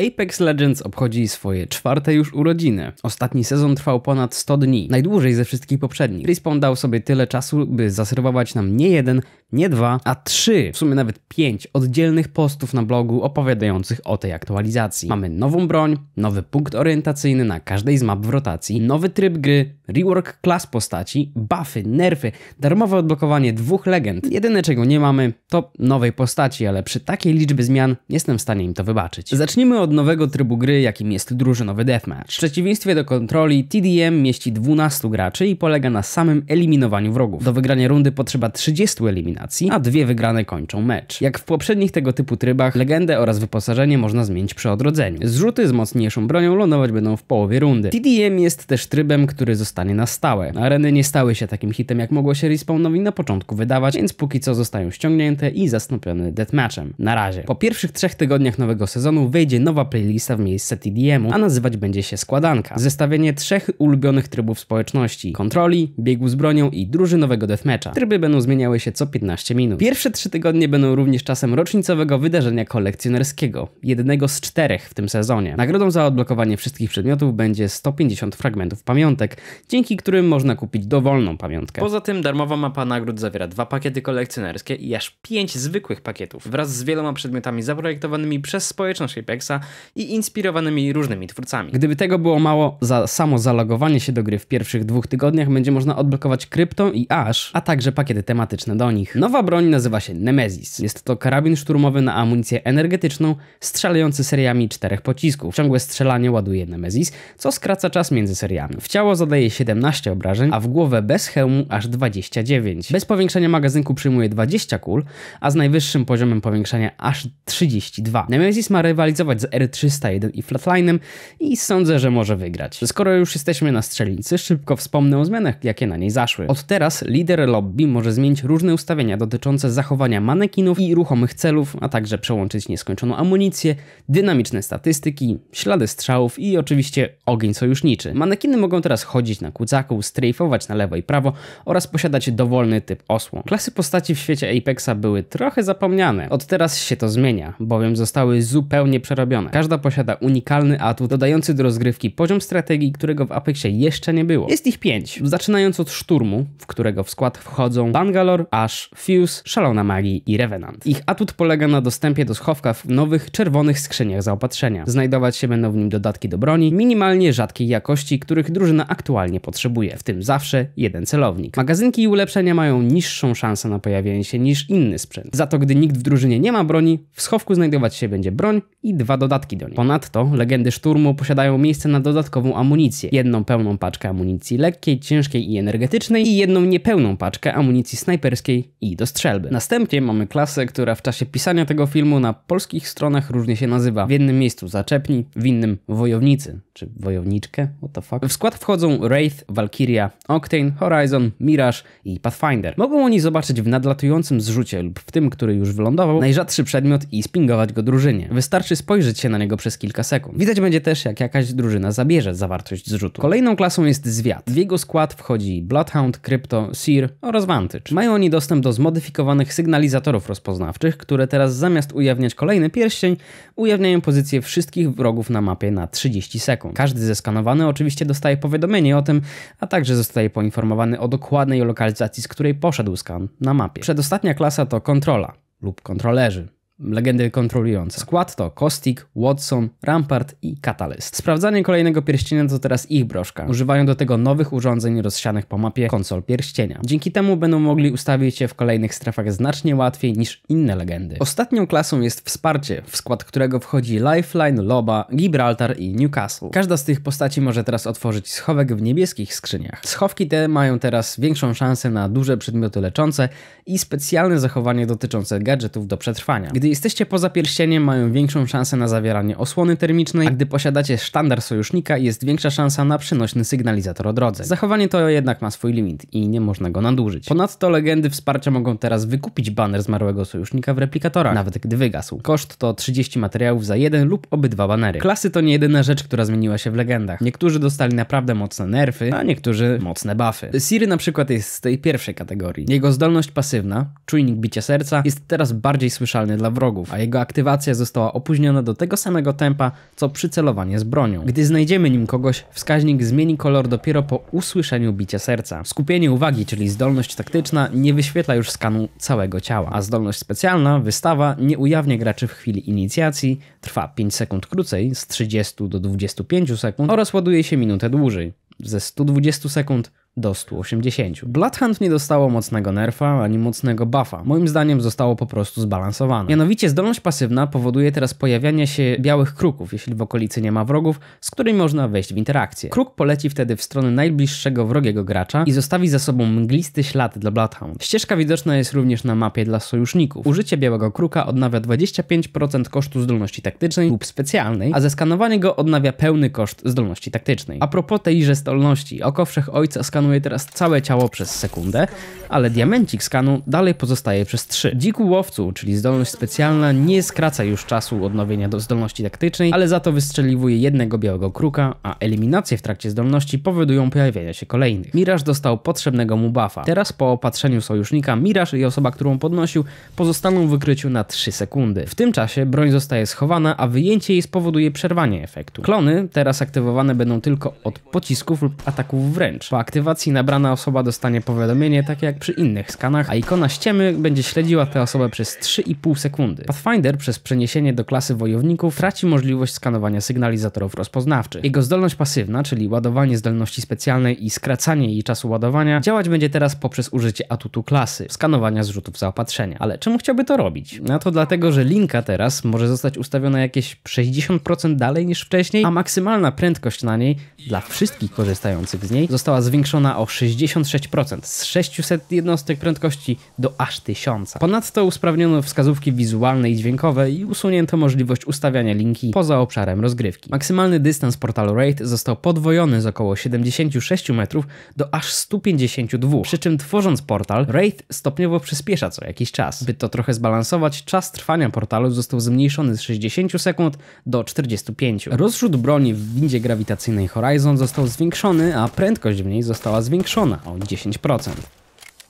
Apex Legends obchodzi swoje czwarte już urodziny. Ostatni sezon trwał ponad 100 dni, najdłużej ze wszystkich poprzednich. Respawn dał sobie tyle czasu, by zaserwować nam nie jeden, nie dwa, a trzy, w sumie nawet pięć oddzielnych postów na blogu opowiadających o tej aktualizacji. Mamy nową broń, nowy punkt orientacyjny na każdej z map w rotacji, nowy tryb gry, rework klas postaci, buffy, nerfy, darmowe odblokowanie dwóch legend. Jedyne czego nie mamy to nowej postaci, ale przy takiej liczbie zmian jestem w stanie im to wybaczyć. Zacznijmy od nowego trybu gry, jakim jest drużynowy deathmatch. W przeciwieństwie do kontroli, TDM mieści 12 graczy i polega na samym eliminowaniu wrogów. Do wygrania rundy potrzeba 30 eliminacji, a dwie wygrane kończą mecz. Jak w poprzednich tego typu trybach, legendę oraz wyposażenie można zmienić przy odrodzeniu. Zrzuty z mocniejszą bronią lądować będą w połowie rundy. TDM jest też trybem, który zostanie na stałe. Areny nie stały się takim hitem, jak mogło się respawnowi na początku wydawać, więc póki co zostają ściągnięte i zastąpione deathmatchem. Na razie. Po pierwszych trzech tygodniach nowego sezonu wejdzie nowy nowa playlista w miejsce TDM-u, a nazywać będzie się składanka. Zestawienie trzech ulubionych trybów społeczności: kontroli, biegu z bronią i drużynowego deathmatcha. Tryby będą zmieniały się co 15 minut. Pierwsze trzy tygodnie będą również czasem rocznicowego wydarzenia kolekcjonerskiego, jednego z czterech w tym sezonie. Nagrodą za odblokowanie wszystkich przedmiotów będzie 150 fragmentów pamiątek, dzięki którym można kupić dowolną pamiątkę. Poza tym darmowa mapa nagród zawiera dwa pakiety kolekcjonerskie i aż pięć zwykłych pakietów, wraz z wieloma przedmiotami zaprojektowanymi przez społeczność Apexa i inspirowanymi różnymi twórcami. Gdyby tego było mało, za samo zalogowanie się do gry w pierwszych dwóch tygodniach będzie można odblokować krypto i aż, a także pakiety tematyczne do nich. Nowa broń nazywa się Nemesis. Jest to karabin szturmowy na amunicję energetyczną, strzelający seriami czterech pocisków. Ciągłe strzelanie ładuje Nemesis, co skraca czas między seriami. W ciało zadaje 17 obrażeń, a w głowę bez hełmu aż 29. Bez powiększenia magazynku przyjmuje 20 kul, a z najwyższym poziomem powiększenia aż 32. Nemesis ma rywalizować z R301 i Flatlinem i sądzę, że może wygrać. Skoro już jesteśmy na strzelnicy, szybko wspomnę o zmianach, jakie na niej zaszły. Od teraz lider lobby może zmienić różne ustawienia dotyczące zachowania manekinów i ruchomych celów, a także przełączyć nieskończoną amunicję, dynamiczne statystyki, ślady strzałów i oczywiście ogień sojuszniczy. Manekiny mogą teraz chodzić na kucaku, strejfować na lewo i prawo oraz posiadać dowolny typ osłon. Klasy postaci w świecie Apexa były trochę zapomniane. Od teraz się to zmienia, bowiem zostały zupełnie przerobione. Każda posiada unikalny atut, dodający do rozgrywki poziom strategii, którego w Apexie jeszcze nie było. Jest ich pięć, zaczynając od szturmu, w którego w skład wchodzą Bangalore, Ash, Fuse, Szalona Magii i Revenant. Ich atut polega na dostępie do schowka w nowych, czerwonych skrzyniach zaopatrzenia. Znajdować się będą w nim dodatki do broni, minimalnie rzadkiej jakości, których drużyna aktualnie potrzebuje, w tym zawsze jeden celownik. Magazynki i ulepszenia mają niższą szansę na pojawienie się niż inny sprzęt. Za to, gdy nikt w drużynie nie ma broni, w schowku znajdować się będzie broń i dwa dodatki dodatki do niej. Ponadto legendy szturmu posiadają miejsce na dodatkową amunicję. Jedną pełną paczkę amunicji lekkiej, ciężkiej i energetycznej i jedną niepełną paczkę amunicji snajperskiej i do strzelby. Następnie mamy klasę, która w czasie pisania tego filmu na polskich stronach różnie się nazywa. W jednym miejscu zaczepni, w innym wojownicy, czy wojowniczkę, what the fuck. W skład wchodzą Wraith, Valkyria, Octane, Horizon, Mirage i Pathfinder. Mogą oni zobaczyć w nadlatującym zrzucie lub w tym, który już wylądował, najrzadszy przedmiot i spingować go drużynie. Wystarczy spojrzeć się na niego przez kilka sekund. Widać będzie też, jak jakaś drużyna zabierze zawartość zrzutu. Kolejną klasą jest Zwiat. W jego skład wchodzi Bloodhound, Crypto, Seer oraz Vantage. Mają oni dostęp do zmodyfikowanych sygnalizatorów rozpoznawczych, które teraz zamiast ujawniać kolejny pierścień, ujawniają pozycję wszystkich wrogów na mapie na 30 sekund. Każdy zeskanowany oczywiście dostaje powiadomienie o tym, a także zostaje poinformowany o dokładnej lokalizacji, z której poszedł skan na mapie. Przedostatnia klasa to kontrola lub kontrolerzy legendy kontrolujące. Skład to Kostik, Watson, Rampart i Catalyst. Sprawdzanie kolejnego pierścienia to teraz ich broszka. Używają do tego nowych urządzeń rozsianych po mapie konsol pierścienia. Dzięki temu będą mogli ustawić się w kolejnych strefach znacznie łatwiej niż inne legendy. Ostatnią klasą jest wsparcie, w skład którego wchodzi Lifeline, Loba, Gibraltar i Newcastle. Każda z tych postaci może teraz otworzyć schowek w niebieskich skrzyniach. Schowki te mają teraz większą szansę na duże przedmioty leczące i specjalne zachowanie dotyczące gadżetów do przetrwania. Gdy jesteście poza pierścieniem, mają większą szansę na zawieranie osłony termicznej, a gdy posiadacie sztandar sojusznika, jest większa szansa na przynośny sygnalizator o drodze. Zachowanie to jednak ma swój limit i nie można go nadużyć. Ponadto legendy wsparcia mogą teraz wykupić banner zmarłego sojusznika w replikatorach, nawet gdy wygasł. Koszt to 30 materiałów za jeden lub obydwa banery. Klasy to nie jedyna rzecz, która zmieniła się w legendach. Niektórzy dostali naprawdę mocne nerfy, a niektórzy mocne buffy. Siri na przykład jest z tej pierwszej kategorii. Jego zdolność pasywna, czujnik bicia serca, jest teraz bardziej słyszalny dla wrogów wrogów, a jego aktywacja została opóźniona do tego samego tempa, co przycelowanie z bronią. Gdy znajdziemy nim kogoś, wskaźnik zmieni kolor dopiero po usłyszeniu bicia serca. Skupienie uwagi, czyli zdolność taktyczna, nie wyświetla już skanu całego ciała, a zdolność specjalna, wystawa, nie ujawnia graczy w chwili inicjacji, trwa 5 sekund krócej, z 30 do 25 sekund oraz ładuje się minutę dłużej, ze 120 sekund do 180. Bloodhound nie dostało mocnego nerfa ani mocnego buffa. Moim zdaniem zostało po prostu zbalansowane. Mianowicie zdolność pasywna powoduje teraz pojawianie się białych kruków, jeśli w okolicy nie ma wrogów, z którymi można wejść w interakcję. Kruk poleci wtedy w stronę najbliższego wrogiego gracza i zostawi za sobą mglisty ślad dla Bloodhound. Ścieżka widoczna jest również na mapie dla sojuszników. Użycie białego kruka odnawia 25% kosztu zdolności taktycznej lub specjalnej, a zeskanowanie go odnawia pełny koszt zdolności taktycznej. A propos tejże zdolności, oko wszech ojca skanuje skanuje teraz całe ciało przez sekundę, ale diamencik skanu dalej pozostaje przez 3. Dziku łowcu, czyli zdolność specjalna, nie skraca już czasu odnowienia do zdolności taktycznej, ale za to wystrzeliwuje jednego białego kruka, a eliminacje w trakcie zdolności powodują pojawianie się kolejnych. Miraż dostał potrzebnego mu buffa. Teraz po opatrzeniu sojusznika Miraż i osoba, którą podnosił, pozostaną w wykryciu na 3 sekundy. W tym czasie broń zostaje schowana, a wyjęcie jej spowoduje przerwanie efektu. Klony teraz aktywowane będą tylko od pocisków lub ataków wręcz. Po aktywacji obserwacji nabrana osoba dostanie powiadomienie takie jak przy innych skanach, a ikona ściemy będzie śledziła tę osobę przez 3,5 sekundy. Pathfinder przez przeniesienie do klasy wojowników traci możliwość skanowania sygnalizatorów rozpoznawczych. Jego zdolność pasywna, czyli ładowanie zdolności specjalnej i skracanie jej czasu ładowania, działać będzie teraz poprzez użycie atutu klasy, skanowania zrzutów zaopatrzenia. Ale czemu chciałby to robić? No to dlatego, że linka teraz może zostać ustawiona jakieś 60% dalej niż wcześniej, a maksymalna prędkość na niej dla wszystkich korzystających z niej została zwiększona ona o 66% z 600 jednostek prędkości do aż 1000. Ponadto usprawniono wskazówki wizualne i dźwiękowe i usunięto możliwość ustawiania linki poza obszarem rozgrywki. Maksymalny dystans portalu Raid został podwojony z około 76 metrów do aż 152, przy czym tworząc portal, Raid stopniowo przyspiesza co jakiś czas. By to trochę zbalansować, czas trwania portalu został zmniejszony z 60 sekund do 45. Rozrzut broni w windzie grawitacyjnej Horizon został zwiększony, a prędkość w niej została została zwiększona o 10%.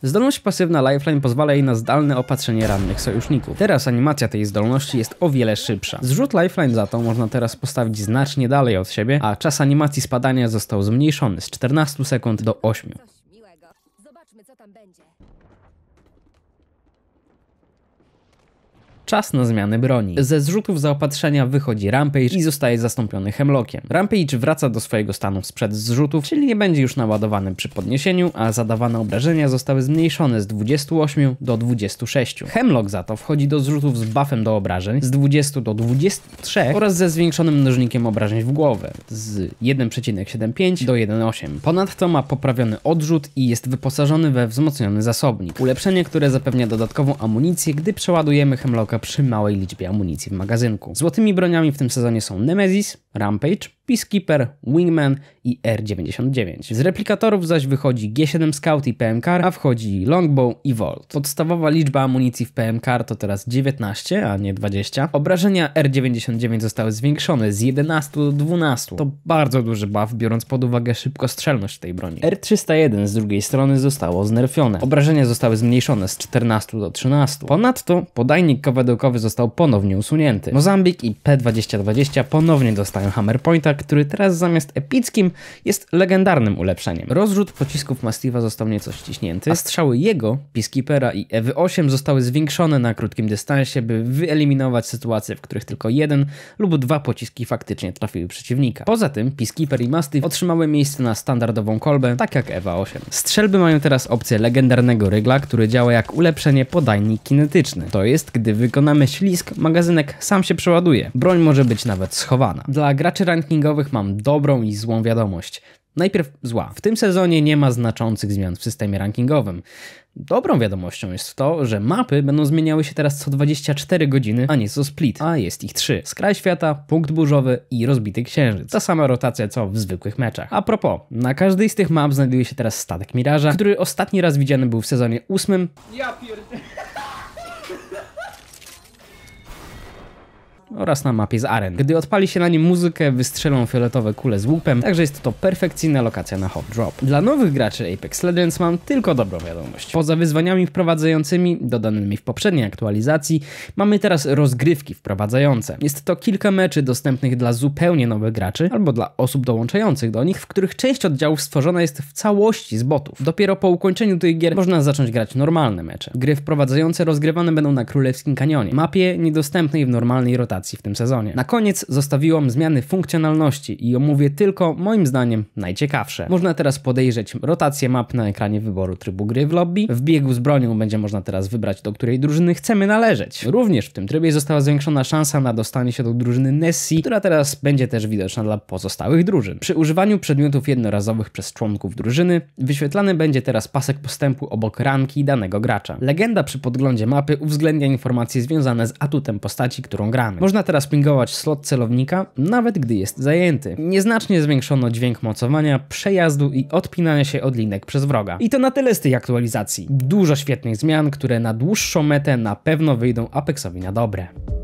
Zdolność pasywna Lifeline pozwala jej na zdalne opatrzenie rannych sojuszników. Teraz animacja tej zdolności jest o wiele szybsza. Zrzut Lifeline za to można teraz postawić znacznie dalej od siebie, a czas animacji spadania został zmniejszony z 14 sekund do 8. Zobaczmy co tam będzie. czas na zmianę broni. Ze zrzutów zaopatrzenia wychodzi Rampage i zostaje zastąpiony Hemlockiem. Rampage wraca do swojego stanu sprzed zrzutów, czyli nie będzie już naładowany przy podniesieniu, a zadawane obrażenia zostały zmniejszone z 28 do 26. Hemlock za to wchodzi do zrzutów z buffem do obrażeń z 20 do 23 oraz ze zwiększonym mnożnikiem obrażeń w głowę z 1,75 do 1,8. Ponadto ma poprawiony odrzut i jest wyposażony we wzmocniony zasobnik. Ulepszenie, które zapewnia dodatkową amunicję, gdy przeładujemy Hemlocka przy małej liczbie amunicji w magazynku. Złotymi broniami w tym sezonie są Nemesis, Rampage, Peacekeeper, Wingman i R99. Z replikatorów zaś wychodzi G7 Scout i PMKR, a wchodzi Longbow i Volt. Podstawowa liczba amunicji w PMKR to teraz 19, a nie 20. Obrażenia R99 zostały zwiększone z 11 do 12. To bardzo duży buff, biorąc pod uwagę szybkostrzelność tej broni. R301 z drugiej strony zostało znerfione. Obrażenia zostały zmniejszone z 14 do 13. Ponadto podajnik kowadełkowy został ponownie usunięty. Mozambik i P2020 ponownie dostają Hammer Pointa, który teraz zamiast epickim jest legendarnym ulepszeniem. Rozrzut pocisków Mastiva został nieco ściśnięty, a strzały jego, Peacekeepera i Ewy 8 zostały zwiększone na krótkim dystansie, by wyeliminować sytuacje, w których tylko jeden lub dwa pociski faktycznie trafiły przeciwnika. Poza tym Peacekeeper i Mastiff otrzymały miejsce na standardową kolbę, tak jak Ewa 8. Strzelby mają teraz opcję legendarnego rygla, który działa jak ulepszenie podajnik kinetyczny. To jest, gdy wykonamy ślisk, magazynek sam się przeładuje. Broń może być nawet schowana. Dla graczy ranking mam dobrą i złą wiadomość. Najpierw zła. W tym sezonie nie ma znaczących zmian w systemie rankingowym. Dobrą wiadomością jest to, że mapy będą zmieniały się teraz co 24 godziny, a nie co split, a jest ich trzy: Skraj świata, punkt burzowy i rozbity księżyc. Ta sama rotacja co w zwykłych meczach. A propos, na każdej z tych map znajduje się teraz statek Miraża, który ostatni raz widziany był w sezonie 8. Ja pierdolę. oraz na mapie z aren. Gdy odpali się na nim muzykę, wystrzelą fioletowe kule z łupem, także jest to perfekcyjna lokacja na hot drop. Dla nowych graczy Apex Legends mam tylko dobrą wiadomość. Poza wyzwaniami wprowadzającymi, dodanymi w poprzedniej aktualizacji, mamy teraz rozgrywki wprowadzające. Jest to kilka meczy dostępnych dla zupełnie nowych graczy albo dla osób dołączających do nich, w których część oddziałów stworzona jest w całości z botów. Dopiero po ukończeniu tych gier można zacząć grać normalne mecze. Gry wprowadzające rozgrywane będą na Królewskim Kanionie, mapie niedostępnej w normalnej rotacji w tym sezonie. Na koniec zostawiłam zmiany funkcjonalności i omówię tylko, moim zdaniem, najciekawsze. Można teraz podejrzeć rotację map na ekranie wyboru trybu gry w lobby. W biegu z bronią będzie można teraz wybrać, do której drużyny chcemy należeć. Również w tym trybie została zwiększona szansa na dostanie się do drużyny Nessie, która teraz będzie też widoczna dla pozostałych drużyn. Przy używaniu przedmiotów jednorazowych przez członków drużyny wyświetlany będzie teraz pasek postępu obok ranki danego gracza. Legenda przy podglądzie mapy uwzględnia informacje związane z atutem postaci, którą gramy. Można można teraz pingować slot celownika, nawet gdy jest zajęty. Nieznacznie zwiększono dźwięk mocowania, przejazdu i odpinania się od linek przez wroga. I to na tyle z tej aktualizacji. Dużo świetnych zmian, które na dłuższą metę na pewno wyjdą Apexowi na dobre.